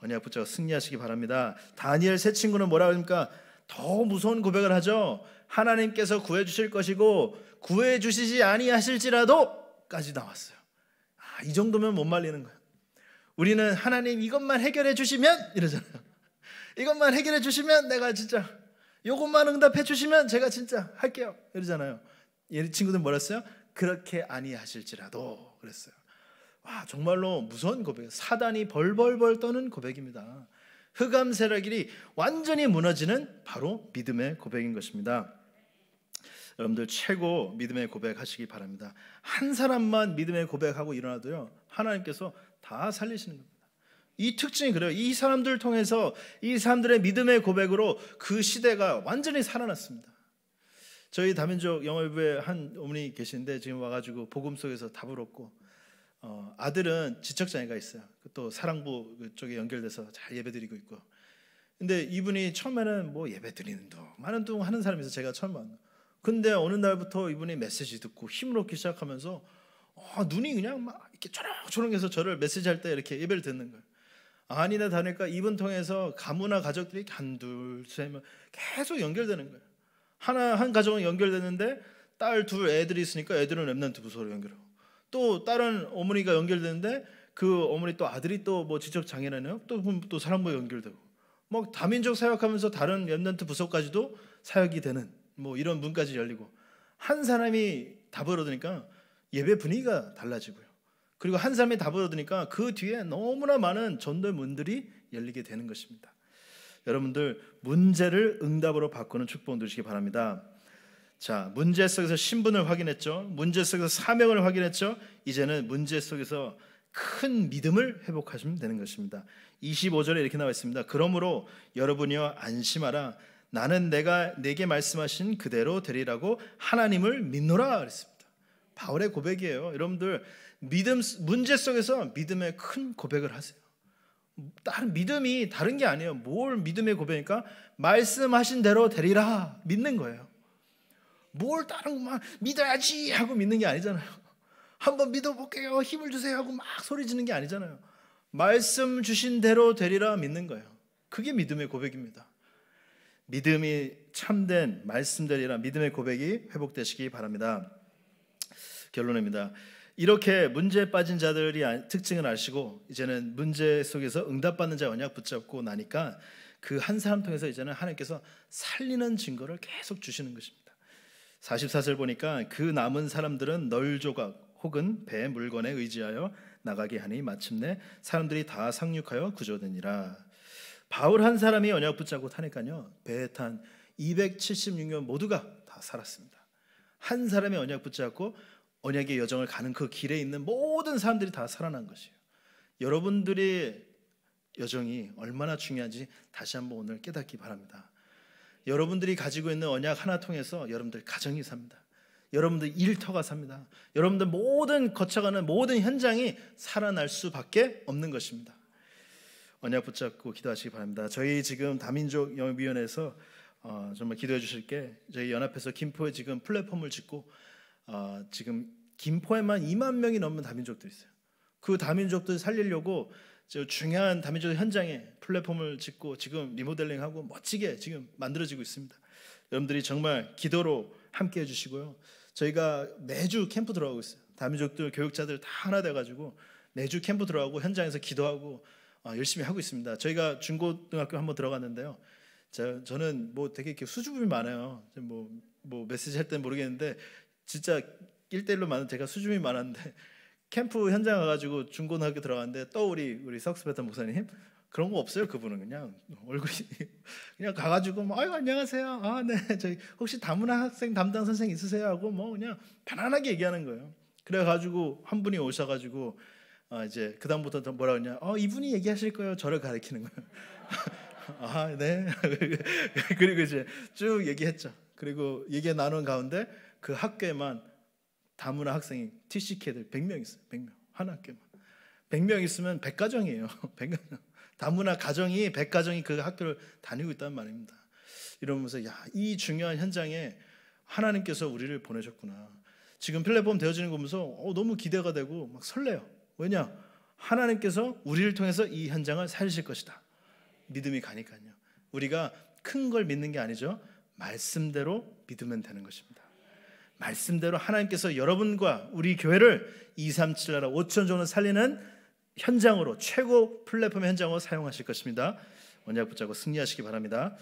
언약 붙잡 승리하시기 바랍니다. 다니엘 세 친구는 뭐라 합니까? 더 무서운 고백을 하죠. 하나님께서 구해 주실 것이고 구해 주시지 아니하실지라도 까지 나왔어요. 아, 이 정도면 못 말리는 거야. 우리는 하나님 이것만 해결해 주시면 이러잖아요. [laughs] 이것만 해결해 주시면 내가 진짜 요것만 응답해 주시면 제가 진짜 할게요. 이러잖아요. 얘 친구들 뭐랬어요? 그렇게 아니하실지라도 그랬어요. 와, 정말로 무서운 고백 사단이 벌벌벌 떠는 고백입니다. 흑암 세력이 완전히 무너지는 바로 믿음의 고백인 것입니다. 여러분들 최고 믿음의 고백하시기 바랍니다. 한 사람만 믿음의 고백하고 일어나도요. 하나님께서 다 살리시는 겁니다. 이 특징이 그래요. 이 사람들을 통해서 이 사람들의 믿음의 고백으로 그 시대가 완전히 살아났습니다. 저희 다민족 영어부에 한 어머니 계신데 지금 와가지고 복음 속에서 답을 얻고 어, 아들은 지적장애가 있어요. 또 사랑부 쪽에 연결돼서 잘 예배드리고 있고 근데 이분이 처음에는 뭐 예배 드리는 둥 많은 둥 하는 사람에서 제가 처음 만나 근데 어느 날부터 이분이 메시지 듣고 힘을 얻기 시작하면서 어, 눈이 그냥 막 이렇게 초롱초롱해서 저를 메시지 할 때 이렇게 예배를 듣는 거예요. 아니나 다를까 이분 통해서 가문나 가족들이 한둘 세명 뭐 계속 연결되는 거예요. 하나 한 가정은 연결되는데 딸 둘 애들이 있으니까 애들은 랩넌트 부서로 연결하고 또 다른 어머니가 연결되는데 그 어머니 또 아들이 또 뭐 지적 장애라네요. 또또 사람과 연결되고 막 뭐 다민족 사역하면서 다른 랩넌트 부서까지도 사역이 되는 뭐 이런 문까지 열리고 한 사람이 다 벌어드니까 예배 분위기가 달라지고요. 그리고 한 사람이 다 벌어드니까 그 뒤에 너무나 많은 전도 의 문들이 열리게 되는 것입니다. 여러분들 문제를 응답으로 바꾸는 축복 누리시기 바랍니다. 자, 문제 속에서 신분을 확인했죠. 문제 속에서 사명을 확인했죠. 이제는 문제 속에서 큰 믿음을 회복하시면 되는 것입니다. 25절에 이렇게 나와 있습니다. 그러므로 여러분이여 안심하라 나는 내가 내게 말씀하신 그대로 되리라고 하나님을 믿노라 그랬습니다. 바울의 고백이에요. 여러분들 믿음 문제 속에서 믿음의 큰 고백을 하세요. 다른 믿음이 다른 게 아니에요. 뭘 믿음의 고백이니까 말씀하신 대로 되리라 믿는 거예요. 뭘 다른 것만 믿어야지 하고 믿는 게 아니잖아요. 한번 믿어볼게요. 힘을 주세요 하고 막 소리 지는 게 아니잖아요. 말씀 주신 대로 되리라 믿는 거예요. 그게 믿음의 고백입니다. 믿음이 참된 말씀들이라 믿음의 고백이 회복되시기 바랍니다. 결론입니다. 이렇게 문제에 빠진 자들이 아, 특징을 아시고 이제는 문제 속에서 응답받는 자 언약 붙잡고 나니까 그 한 사람 통해서 이제는 하나님께서 살리는 증거를 계속 주시는 것입니다. 44절 보니까 그 남은 사람들은 널 조각 혹은 배 물건에 의지하여 나가게 하니 마침내 사람들이 다 상륙하여 구조되니라 바울 한 사람이 언약 붙잡고 타니까요. 배에 탄 276년 모두가 다 살았습니다. 한 사람의 언약 붙잡고 언약의 여정을 가는 그 길에 있는 모든 사람들이 다 살아난 것이에요. 여러분들의 여정이 얼마나 중요한지 다시 한번 오늘 깨닫기 바랍니다. 여러분들이 가지고 있는 언약 하나 통해서 여러분들 가정이 삽니다. 여러분들 일터가 삽니다. 여러분들 모든 거쳐가는 모든 현장이 살아날 수밖에 없는 것입니다. 언약 붙잡고 기도하시기 바랍니다. 저희 지금 다민족 영위원회에서 어, 정말 기도해 주실 게 저희 연합해서 김포에 지금 플랫폼을 짓고 어, 지금 김포에만 2만 명이 넘는 다민족들 있어요. 그 다민족들 살리려고 중요한 다민족 현장에 플랫폼을 짓고 지금 리모델링하고 멋지게 지금 만들어지고 있습니다. 여러분들이 정말 기도로 함께 해주시고요. 저희가 매주 캠프 들어가고 있어요. 다민족들 교육자들 다 하나 돼가지고 매주 캠프 들어가고 현장에서 기도하고 어, 열심히 하고 있습니다. 저희가 중고등학교 한번 들어갔는데요. 저, 저는 뭐 되게 이렇게 수줍음이 많아요. 뭐, 뭐 메시지 할 땐 모르겠는데 진짜 1대1로 많은 제가 수줍음이 많았는데 [laughs] 캠프 현장 가가지고 중고등학교 들어갔는데 또 우리 우리 석스베타 목사님 그런 거 없어요 그분은 그냥 얼굴이 [laughs] 그냥 가가지고 뭐 아유 안녕하세요 아네 [laughs] 저희 혹시 다문화 학생 담당 선생 있으세요 하고 뭐 그냥 편안하게 얘기하는 거예요 그래가지고 한 분이 오셔가지고 어 이제 그 다음부터 뭐라 그러냐? 어 이분이 얘기하실 거예요. 저를 가리키는 거예요. [laughs] 아 네. [laughs] 그리고 이제 쭉 얘기했죠. 그리고 얘기 나눈 가운데 그 학교에만 다문화 학생이 TCK 들 100명 있어요. 100명 한 학교만. 100명 있으면 100가정이에요. 100가정. [laughs] 다문화 가정이 100가정이 그 학교를 다니고 있다는 말입니다. 이러면서 야, 이 중요한 현장에 하나님께서 우리를 보내셨구나. 지금 플랫폼 되어지는 거 보면서 어, 너무 기대가 되고 막 설레요. 왜냐? 하나님께서 우리를 통해서 이 현장을 살리실 것이다. 믿음이 가니까요. 우리가 큰 걸 믿는 게 아니죠. 말씀대로 믿으면 되는 것입니다. 말씀대로 하나님께서 여러분과 우리 교회를 237 나라 5천 종을 살리는 현장으로 최고 플랫폼 현장으로 사용하실 것입니다. 언약 붙잡고 승리하시기 바랍니다.